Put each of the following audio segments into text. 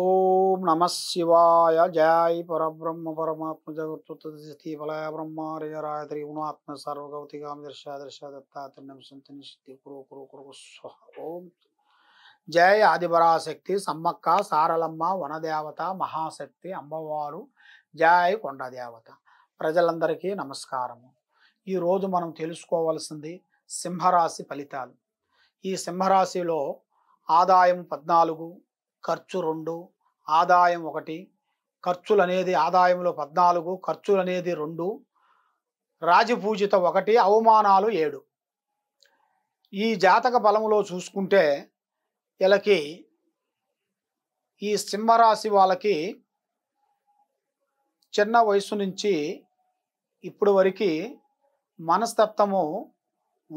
ఓం నమ శివాయ జాయ్ పరబ్రహ్మ పరమాత్మ జగత్తుతీఫలాయ బ్రహ్మ త్రిగుణాత్మ సర్వగౌతిగాం దర్శా దర్శా దత్తాత్రిణం ఓం జయ ఆదిపరాశక్తి సమ్మక్క సారలమ్మ వనదేవత మహాశక్తి అమ్మవారు జాయ్ కొండదేవత ప్రజలందరికీ నమస్కారము ఈరోజు మనం తెలుసుకోవాల్సింది సింహరాశి ఫలితాలు ఈ సింహరాశిలో ఆదాయం పద్నాలుగు ఖర్చు రెండు ఆదాయం ఒకటి ఖర్చులు అనేది ఆదాయంలో పద్నాలుగు ఖర్చులు అనేది రెండు రాజపూజిత ఒకటి అవమానాలు ఏడు ఈ జాతక బలంలో చూసుకుంటే వీళ్ళకి ఈ సింహరాశి వాళ్ళకి చిన్న వయసు నుంచి ఇప్పుడు వరకు మనస్తత్వము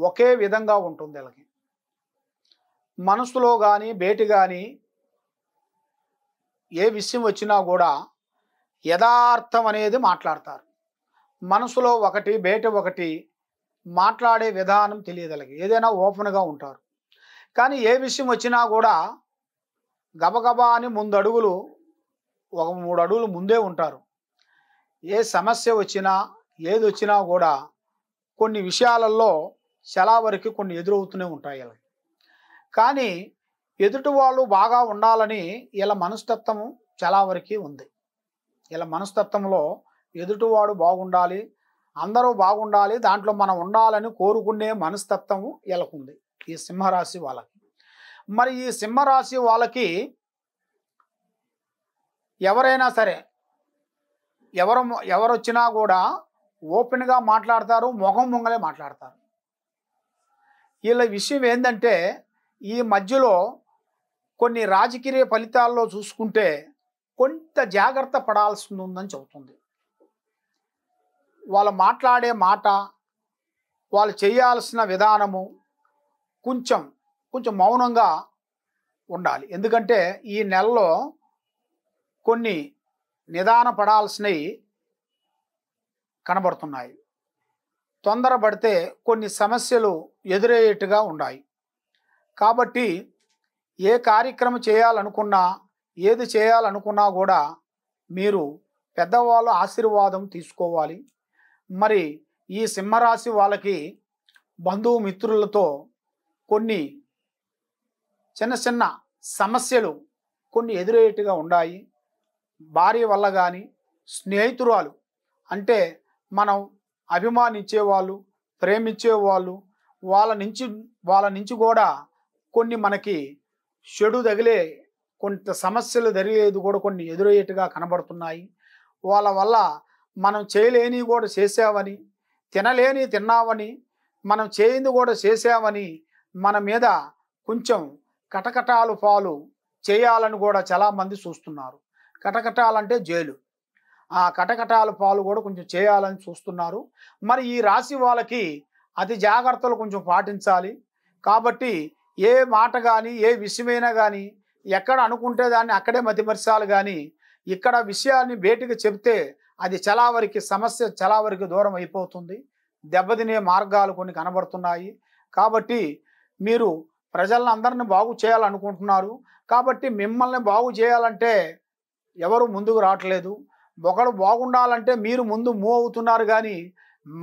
ఒకే విధంగా ఉంటుంది వీళ్ళకి మనసులో కానీ బేటి కానీ ఏ విషయం వచ్చినా కూడా యథార్థం అనేది మాట్లాడతారు మనసులో ఒకటి బయట ఒకటి మాట్లాడే విధానం తెలియదలకి ఏదైనా ఓపెన్గా ఉంటారు కానీ ఏ విషయం వచ్చినా కూడా గబగబా అని ముందడుగులు ఒక మూడు అడుగులు ముందే ఉంటారు ఏ సమస్య వచ్చినా ఏది వచ్చినా కూడా కొన్ని విషయాలలో చాలా వరకు కొన్ని ఎదురవుతూనే ఉంటాయి కానీ ఎదుటి వాళ్ళు బాగా ఉండాలని ఇలా మనస్తత్వం చాలా వరకు ఉంది ఇలా మనస్తత్వంలో ఎదుటివాడు బాగుండాలి అందరూ బాగుండాలి దాంట్లో మనం ఉండాలని కోరుకునే మనస్తత్వం వీళ్ళకుంది ఈ సింహరాశి వాళ్ళకి మరి ఈ సింహరాశి వాళ్ళకి ఎవరైనా సరే ఎవరు ఎవరొచ్చినా కూడా ఓపెన్గా మాట్లాడతారు మొఖం ముంగలే మాట్లాడతారు వీళ్ళ విషయం ఏంటంటే ఈ మధ్యలో కొన్ని రాజకీయ ఫలితాల్లో చూసుకుంటే కొంత జాగ్రత్త పడాల్సి ఉందని చెబుతుంది వాళ్ళు మాట్లాడే మాట వాళ్ళు చేయాల్సిన విధానము కొంచెం కొంచెం మౌనంగా ఉండాలి ఎందుకంటే ఈ నెలలో కొన్ని నిదాన పడాల్సినవి కనబడుతున్నాయి తొందరపడితే కొన్ని సమస్యలు ఎదురయ్యేట్టుగా ఉన్నాయి కాబట్టి ఏ కార్యక్రమం చేయాలనుకున్నా ఏది చేయాలనుకున్నా కూడా మీరు పెద్దవాళ్ళ ఆశీర్వాదం తీసుకోవాలి మరి ఈ సింహరాశి వాళ్ళకి బంధుమిత్రులతో కొన్ని చిన్న చిన్న సమస్యలు కొన్ని ఎదురయ్యేట్టుగా ఉన్నాయి భార్య వల్ల కానీ స్నేహితురాలు అంటే మనం అభిమానించేవాళ్ళు ప్రేమించేవాళ్ళు వాళ్ళ నుంచి వాళ్ళ నుంచి కూడా కొన్ని మనకి చెడు తగిలే కొంత సమస్యలు జరిగేది కూడా కొన్ని ఎదురయ్యేట్టుగా కనబడుతున్నాయి వాళ్ళ వల్ల మనం చేయలేని కూడా చేసావని తినలేని తిన్నావని మనం చేయింది కూడా చేసావని మన మీద కొంచెం కటకటాలు పాలు చేయాలని కూడా చాలామంది చూస్తున్నారు కటకటాలంటే జైలు ఆ కటకటాలు పాలు కూడా కొంచెం చేయాలని చూస్తున్నారు మరి ఈ రాశి వాళ్ళకి అతి జాగ్రత్తలు కొంచెం పాటించాలి కాబట్టి ఏ మాట కానీ ఏ విషయమైనా కానీ ఎక్కడ అనుకుంటే దాన్ని అక్కడే మతిమర్చాలి కానీ ఇక్కడ విషయాన్ని బయటికి చెప్తే అది చలావరికి సమస్య చలావరికి దూరం అయిపోతుంది దెబ్బతినే మార్గాలు కొన్ని కనబడుతున్నాయి కాబట్టి మీరు ప్రజలను అందరిని బాగు చేయాలనుకుంటున్నారు కాబట్టి మిమ్మల్ని బాగు చేయాలంటే ఎవరు ముందుకు రావట్లేదు ఒకడు బాగుండాలంటే మీరు ముందు మూవ్ అవుతున్నారు కానీ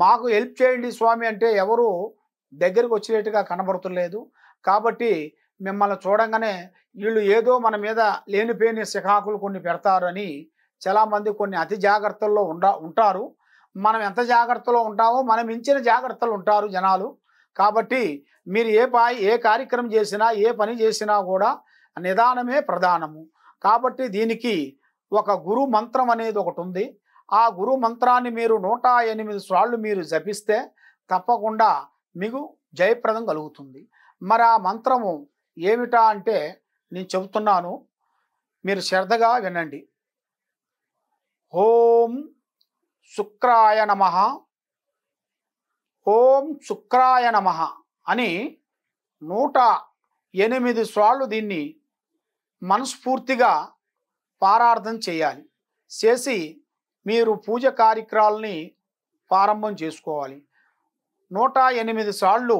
మాకు హెల్ప్ చేయండి స్వామి అంటే ఎవరు దగ్గరికి వచ్చేట్టుగా కనబడుతులేదు కాబట్టి మిమ్మల్ని చూడంగానే వీళ్ళు ఏదో మన మీద లేనిపోయిన శిఖాకులు కొన్ని పెడతారని చాలామంది కొన్ని అతి జాగ్రత్తల్లో ఉండ ఉంటారు మనం ఎంత జాగ్రత్తలో ఉంటామో మనం మించిన జాగ్రత్తలు ఉంటారు జనాలు కాబట్టి మీరు ఏ పా ఏ కార్యక్రమం చేసినా ఏ పని చేసినా కూడా నిదానమే ప్రధానము కాబట్టి దీనికి ఒక గురు మంత్రం అనేది ఒకటి ఉంది ఆ గురు మంత్రాన్ని మీరు నూట ఎనిమిది సార్లు మీరు జపిస్తే తప్పకుండా మీకు జయప్రదం కలుగుతుంది మరి ఆ మంత్రము ఏమిటా అంటే నేను చెబుతున్నాను మీరు శ్రద్ధగా వినండి ఓం శుక్రాయ నమ ఓం శుక్రాయ నమ అని నూట ఎనిమిది సార్లు దీన్ని మనస్ఫూర్తిగా పారార్థం చేయాలి చేసి మీరు పూజ కార్యక్రమాలని ప్రారంభం చేసుకోవాలి నూట ఎనిమిది సార్లు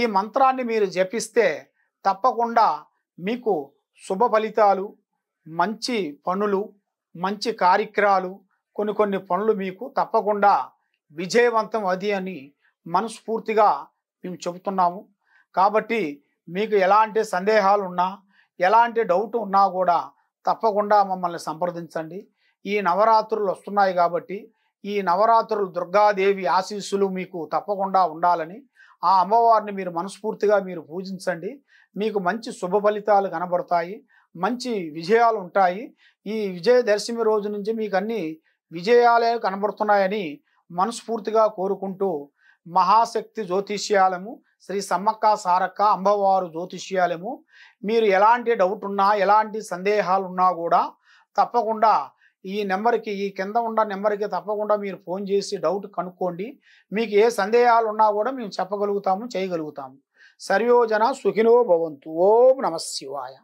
ఈ మంత్రాన్ని మీరు జపిస్తే తప్పకుండా మీకు శుభ ఫలితాలు మంచి పనులు మంచి కార్యక్రమాలు కొన్ని కొన్ని పనులు మీకు తప్పకుండా విజయవంతం అది అని మనస్ఫూర్తిగా మేము చెబుతున్నాము కాబట్టి మీకు ఎలాంటి సందేహాలు ఉన్నా ఎలాంటి డౌట్ ఉన్నా కూడా తప్పకుండా మమ్మల్ని సంప్రదించండి ఈ నవరాత్రులు వస్తున్నాయి కాబట్టి ఈ నవరాత్రులు దుర్గాదేవి ఆశీస్సులు మీకు తప్పకుండా ఉండాలని ఆ అమ్మవారిని మీరు మనస్ఫూర్తిగా మీరు పూజించండి మీకు మంచి శుభ ఫలితాలు కనబడతాయి మంచి విజయాలు ఉంటాయి ఈ విజయదశమి రోజు నుంచి మీకు అన్ని విజయాలే కనబడుతున్నాయని మనస్ఫూర్తిగా కోరుకుంటూ మహాశక్తి జ్యోతిష్యాలము శ్రీ సమ్మక్క సారక్క అమ్మవారు జ్యోతిష్యాలము మీరు ఎలాంటి డౌట్ ఉన్నా ఎలాంటి సందేహాలు ఉన్నా కూడా తప్పకుండా ఈ నెంబర్కి ఈ కింద ఉన్న నెంబర్కి తప్పకుండా మీరు ఫోన్ చేసి డౌట్ కనుక్కోండి మీకు ఏ సందేహాలు ఉన్నా కూడా మేము చెప్పగలుగుతాము చేయగలుగుతాము సర్యోజన సుఖినో భవంతు ఓం నమ శివాయ